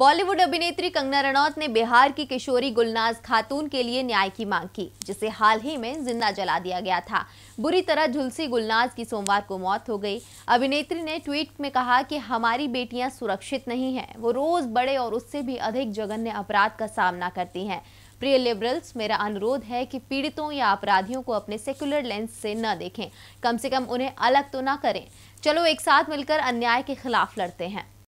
बॉलीवुड अभिनेत्री कंगना रनौत ने बिहार की किशोरी गुलनाज खातून के लिए न्याय की मांग की जिसे हाल ही में जिंदा जला दिया गया था बुरी तरह झुलसी गुलनाज की सोमवार को मौत हो गई अभिनेत्री ने ट्वीट में कहा कि हमारी बेटियां सुरक्षित नहीं हैं वो रोज बड़े और उससे भी अधिक जघन्य अपराध का सामना करती हैं प्रिय लिबरल्स मेरा अनुरोध है कि पीड़ितों या अपराधियों को अपने सेकुलर लेंस से न देखें कम से कम उन्हें अलग तो ना करें चलो एक साथ मिलकर अन्याय के खिलाफ लड़ते हैं